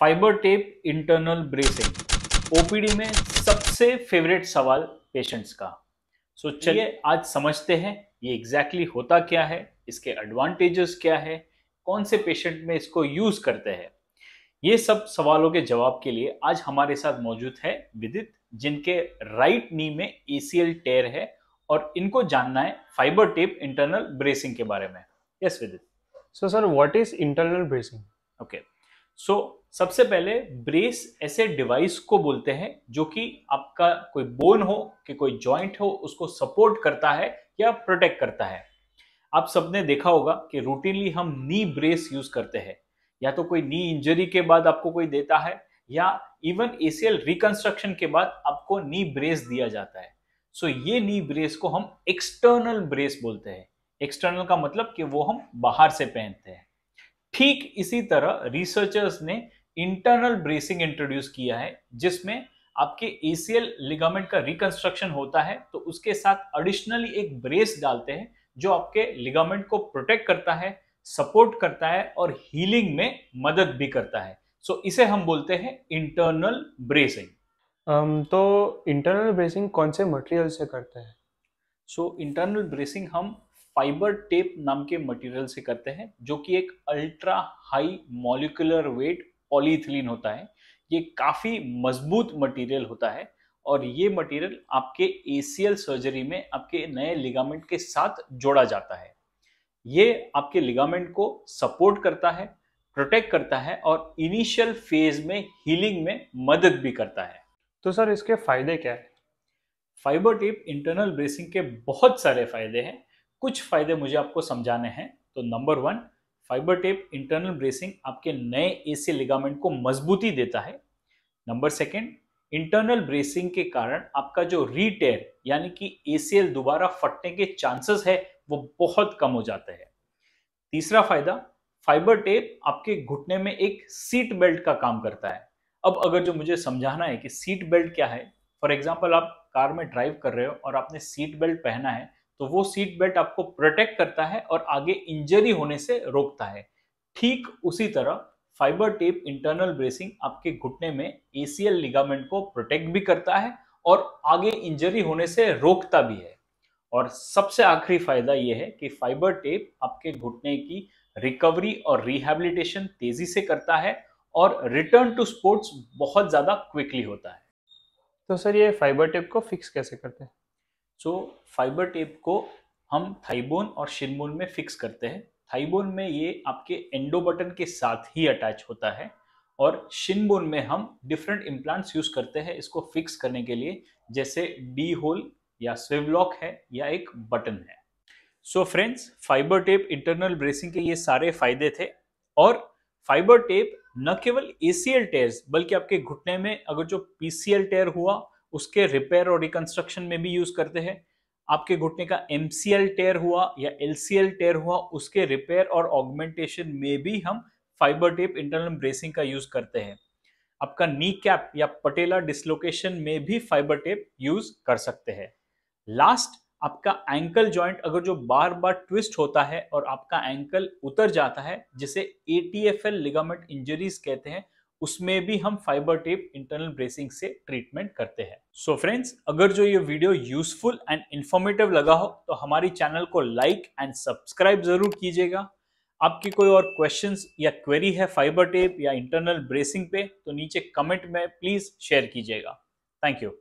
fibre tape internal bracing OPD में सबसे favourite सवाल पेशेंट्स का सो so, चलिए आज समझते हैं ये एग्जैक्टली exactly होता क्या है इसके एडवांटेजेस क्या है कौन से पेशेंट में इसको यूज करते हैं ये सब सवालों के जवाब के लिए आज हमारे साथ मौजूद है विदित जिनके राइट नी में एसीएल टेयर है और इनको जानना है फाइबर टेप इंटरनल ब्रेसिंग के बारे में yes Vidit so sir what is internal bracing okay so सबसे पहले ब्रेस ऐसे डिवाइस को बोलते हैं जो कि आपका कोई बोन हो कि कोई जॉइंट हो उसको सपोर्ट करता है या प्रोटेक्ट करता है आप सबने देखा होगा कि रूटीनली हम नी ब्रेस यूज करते हैं या तो कोई नी इंजरी के बाद आपको कोई देता है या इवन एसीएल रिकंस्ट्रक्शन के बाद आपको नी ब्रेस दिया जाता है सो so, ये नी ब्रेस को हम एक्सटर्नल ब्रेस बोलते हैं एक्सटर्नल का मतलब कि वो हम बाहर से पहनते हैं ठीक इसी तरह रिसर्चर्स ने इंटरनल ब्रेसिंग इंट्रोड्यूस किया है जिसमें आपके एसीएल लिगामेंट का रिकंस्ट्रक्शन होता है तो उसके साथ एडिशनली एक ब्रेस डालते हैं जो आपके लिगामेंट को प्रोटेक्ट करता है सपोर्ट करता है और हीलिंग में मदद भी करता है सो so, इसे हम बोलते हैं इंटरनल ब्रेसिंग um, तो इंटरनल ब्रेसिंग कौन से मटेरियल से करते हैं सो इंटरनल ब्रेसिंग हम फाइबर टेप नाम के मटेरियल से करते हैं जो कि एक ultra high molecular weight polyethylene होता है ये काफ़ी मजबूत मटेरियल होता है और ये मटेरियल आपके एसीएल सर्जरी में आपके नए लिगामेंट के साथ जोड़ा जाता है ये आपके लिगामेंट को सपोर्ट करता है प्रोटेक्ट करता है और इनिशियल फेज में हीलिंग में मदद भी करता है तो सर इसके फायदे क्या है फाइबर टिप इंटरनल ब्रेसिंग के बहुत सारे फायदे हैं कुछ फायदे मुझे आपको समझाने हैं तो number one fibre tape internal bracing आपके नए एसी लिगामेंट को मजबूती देता है नंबर सेकेंड इंटरनल ब्रेसिंग के कारण आपका जो रीटेयर यानी कि एसीएल दोबारा फटने के चांसेस है वो बहुत कम हो जाते हैं तीसरा फायदा फाइबर टेप आपके घुटने में एक सीट बेल्ट का काम करता है अब अगर जो मुझे समझाना है कि सीट बेल्ट क्या है फॉर एग्जाम्पल आप कार में ड्राइव कर रहे हो और आपने सीट बेल्ट पहना है तो वो सीट बेल्ट आपको प्रोटेक्ट करता है और आगे इंजरी होने से रोकता है ठीक उसी तरह फाइबर टेप इंटरनल ब्रेसिंग आपके घुटने में एसीएल लिगामेंट को प्रोटेक्ट भी करता है और आगे इंजरी होने से रोकता भी है और सबसे आखिरी फायदा यह है कि फाइबर टेप आपके घुटने की रिकवरी और रिहेबिलिटेशन तेजी से करता है और रिटर्न टू स्पोर्ट्स बहुत ज़्यादा क्विकली होता है तो सर ये फाइबर टेप को फिक्स कैसे करते हैं सो फाइबर टेप को हम थाईबोन और शिनबोन में फिक्स करते हैं थाइबोन में ये आपके एंडो बटन के साथ ही अटैच होता है और शिनबोन में हम डिफरेंट इम्प्लांट्स यूज़ करते हैं इसको फिक्स करने के लिए जैसे डी होल या स्विवलॉक है या एक बटन है so friends fibre tape internal bracing के ये सारे फायदे थे और फाइबर टेप न केवल एसीएल टेयर्स बल्कि आपके घुटने में अगर जो पीसीएल टेयर हुआ उसके रिपेयर और रिकंस्ट्रक्शन में भी यूज करते हैं आपके घुटने का एम सी एल टेयर हुआ या एल सी एल टेयर हुआ उसके रिपेयर और ऑगमेंटेशन में भी हम फाइबर टेप इंटरनल ब्रेसिंग का यूज करते हैं आपका नी कैप या पटेला डिसलोकेशन में भी फाइबर टेप यूज कर सकते हैं लास्ट आपका एंकल जॉइंट अगर जो बार बार ट्विस्ट होता है और आपका एंकल उतर जाता है जिसे A T F L ligament injuries कहते हैं उसमें भी हम फाइबर टेप इंटरनल ब्रेसिंग से ट्रीटमेंट करते हैं सो so फ्रेंड्स अगर जो ये वीडियो यूजफुल एंड इंफॉर्मेटिव लगा हो तो हमारी चैनल को लाइक एंड सब्सक्राइब जरूर कीजिएगा आपकी कोई और क्वेश्चंस या क्वेरी है फाइबर टेप या इंटरनल ब्रेसिंग पे तो नीचे कमेंट में प्लीज शेयर कीजिएगा थैंक यू